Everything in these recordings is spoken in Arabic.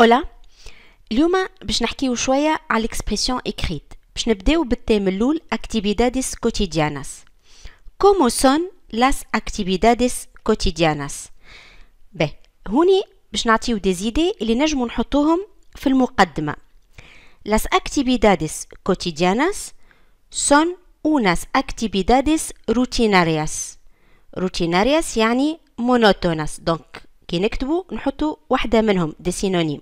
هولا اليوم باش نحكيو شويه على الاكسبريسيون اكريت باش نبداو بالتيم اللول اكتيفيداديس كوتيدياناس كومو سون لاس اكتيفيداديس كوتيدياناس ب هوني باش نعطيو دي زيدي اللي نجمو نحطوهم في المقدمه لاس اكتيفيداديس كوتيدياناس سون اوناس اكتيفيداديس روتيناريس روتيناريس يعني مونوتوناس دونك كي نكتبو نحطو وحده منهم دي سينونيم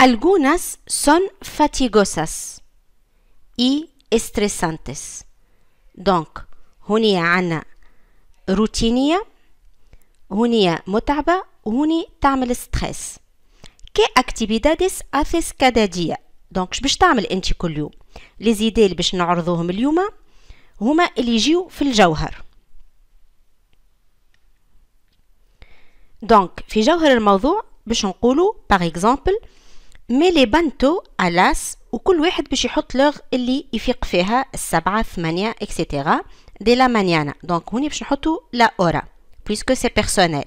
Algunas son fatigosas y estresantes. Donc, هني عنا روتينية هني متعبة هني تعمل ستريس كي اكتيفيدادس اثيس كدادية دونك باش تعمل انت كل يوم لي زيدي اللي باش نعرضوهم اليوم هما اللي يجيو في الجوهر دونك في جوهر الموضوع باش نقولو باغ اكزومبل ميلي بانتو ألاس وكل واحد باش يحط لغ اللي يفيق فيها السبعة ثمانية اكسيتيرا دي لا مانيانا دونك هوني باش نحطو لا أورا بويسكو سي بيرسونيل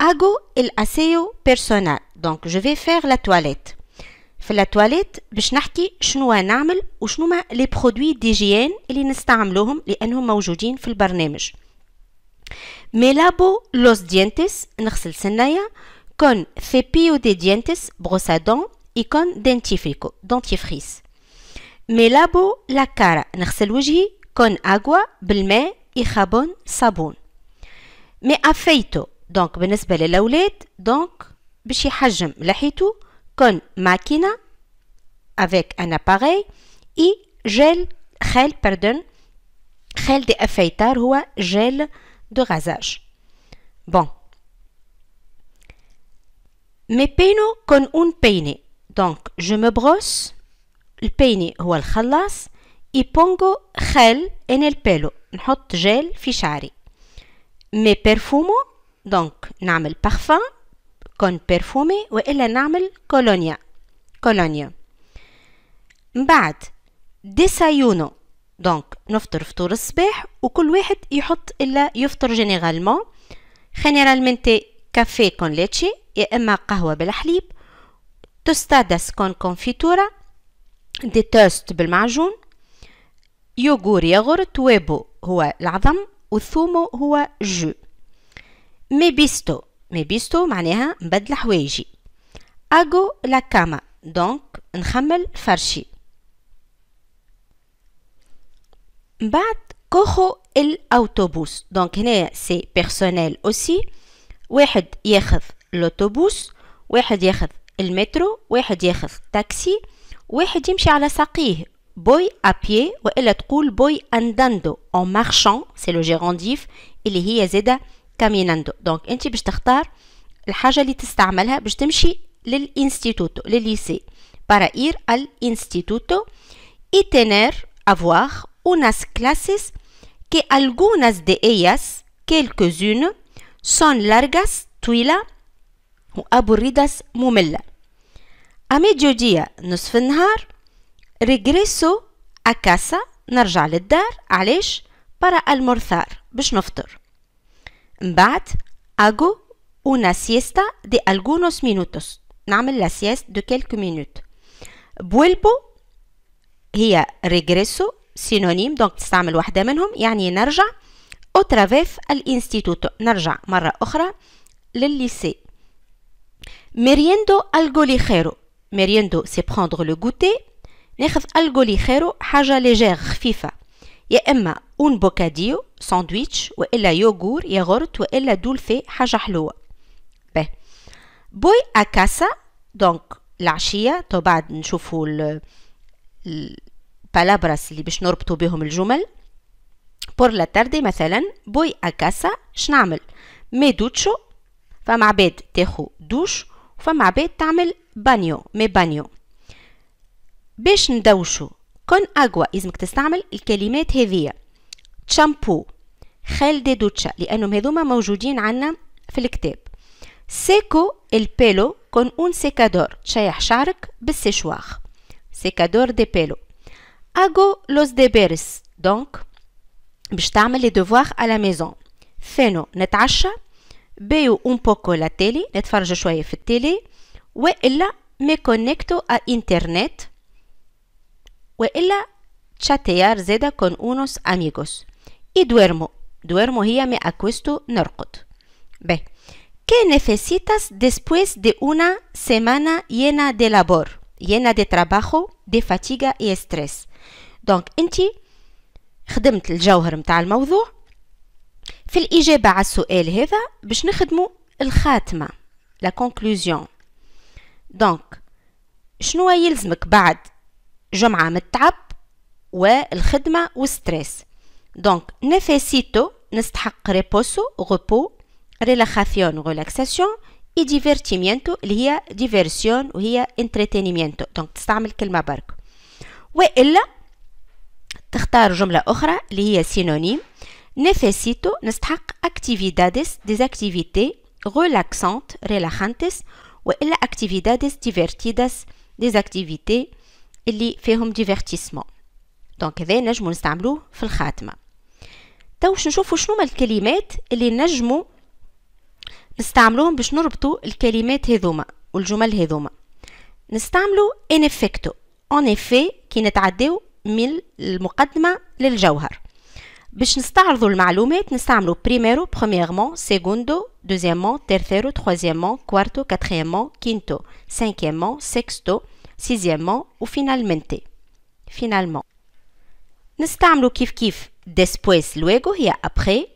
اغو الأسيو بيرسونال دونك جو في فيغ لا تواليت في لا تواليت باش نحكي شنو نعمل وشنو ما لي برودوي ديجيان اللي نستعملوهم لأنهم موجودين في البرنامج ميلابو لوس ديانتس نغسل سنايا con cepillo de dientes, brosse à dents, et con dentifrice. Me labo la cara, con agua, blme, et jabón, sabon Me afeito, donc بالنسبة للاولاد, donc باش يحجم لحيتو, con machine avec un appareil, et gel, gel, pardon, gel de afeitar gel de rasage. Bon, me peino con un peine donc je me brosse البيني هو الخلاص y pongo gel en el pelo نحط جيل في شعري me perfumo donc نعمل parfum كون بيرفومي والا نعمل كولونيا كولونيا من بعد ديسايونو دونك نفطر فطور الصباح وكل واحد يحط الا يفطر جينيرالمون جينيرالمنتي كافي كون ليتشي يا إما قهوة بالحليب توستادس كون كونفيتورا دي توست بالمعجون يوغور يغرت ويبو هو العظم والثومو هو جو ميبيستو ميبيستو معناها نبدل حوايجي اغو لا كاما دونك نخمل فرشي بعد كوخو الأوتوبوس دونك هنا سي بيرسونيل أوسي واحد ياخذ لوتوبوس واحد ياخذ المترو واحد ياخذ تاكسي واحد يمشي على ساقيه بوي أبيي وإلا تقول بوي أنداندو أو مارشان سي لو جيرونديف اللي هي زيدا كاميناندو دونك أنت باش تختار الحاجة اللي تستعملها باش تمشي للإنستيتوتو لليسي para اير الانستيتوتو instituto y tener, avoir unas كي que algunas de ellas, quelques-unes, ريداس مملة اميديو ديا نصف النهار ريغريسو أكاسا نرجع للدار علاش برا المرثار باش نفطر من بعد hago una سيستا دي ألغونوس مينوتوس نعمل لا سيست دو quelques مينوت بويلبو هي ريغريسو سينونيم دونك تستعمل واحدة منهم يعني نرجع أو ترافيف الانستيتوتو نرجع مرة أخرى للليسي Meriendo algo خيرو Meriendo, سي prendre le goûter. ناخذ algo ligero, حاجة légère, خفيفة. يا إما un بوكاديو ساندويتش, وإلا يوغور, ياغورت, وإلا دولفي, حاجة حلوة. به. بوي أكاسا, دونك العشية, تو بعد نشوفوا ال البالابراس اللي باش نربطو بهم الجمل. بور لا تاردي مثلا بوي أكاسا شنعمل؟ مي دوتشو فما عباد تاخو دوش فما عباد تعمل بانيو مي بانيو باش ندوشو كون اغوا لازمك تستعمل الكلمات هذيا تشامبو خيل دي دوتشا لانهم هذوما موجودين عندنا في الكتاب سيكو البيلو كون اون سيكادور تشيح شعرك بالسيشواخ سيكادور دي بيلو اغو لوز دي بيرس دونك باش تعمل لي دوفوار على ميزون فينو نتعشى un un poco la tele, نتفرجوا شويه في ella me me a internet. internet, ella chatear zeda con unos amigos y duermo duermo هي me acuesto نرقد ب ¿Qué necesitas después de una semana llena de labor, llena de trabajo, de fatiga y estrés? Donc, انت خدمت الجوهر متاع الموضوع في الإجابة على السؤال هذا باش نخدمو الخاتمة لا كونكلوزيون دونك شنو يلزمك بعد جمعة من التعب والخدمة والستريس دونك نفسيتو نستحق ريبوسو غوبو ريلاخاسيون ريلاكساسيون اي ديفيرتيمينتو اللي هي ديفيرسيون وهي انترتينيمينتو دونك تستعمل كلمة برك وإلا تختار جملة أخرى اللي هي سينونيم نفسيتو نستحق اكتيفيدادس des activités غولاكسانت ريلاخانتس وإلا اكتيفيدادس divertidas des activités اللي فيهم divertissement دونك هذا نجمو نستعملوه في الخاتمة توش نشوفو شنو الكلمات اللي نجمو نستعملوهم باش نربطو الكلمات هذوما والجمل هذوما نستعملو ان افكتو ان افي كي نتعداو من المقدمة للجوهر باش نستعرضوا المعلومات نستعملوا بريميرو بروميرمون سيغوندو دوزيامون تيرثيرو تروازيامون كوارتو كاتريامون كينتو سانكيامون سيكستو سيزيامون وفينالمنتي فينالمون نستعملوا كيف كيف ديسبويس لويغو هي ابخي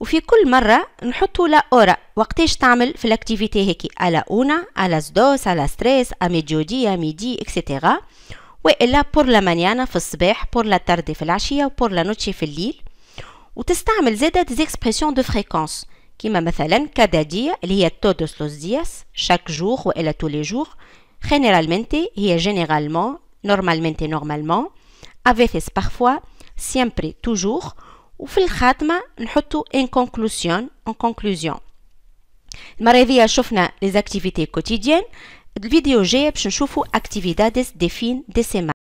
وفي كل مرة نحطوا لا أورا وقتاش تعمل في الاكتيفيتي هيك على أونا على زدوس على ستريس أميديودي أميدي اكسيتيرا وإلا بور لا مانيانا في الصباح بور لا تاردي في العشية وبور لا نوتشي في الليل Utilisez des expressions de fréquence, qui, par exemple, dire il y a tous les dias, chaque jour ou elle a tous les jours, généralement, est généralement, normalement, normalement, à veces » parfois, siempre, toujours, ou filxat en tout, en conclusion, en conclusion. Marévez a les activités quotidiennes. Vidéo je est pshn activités des de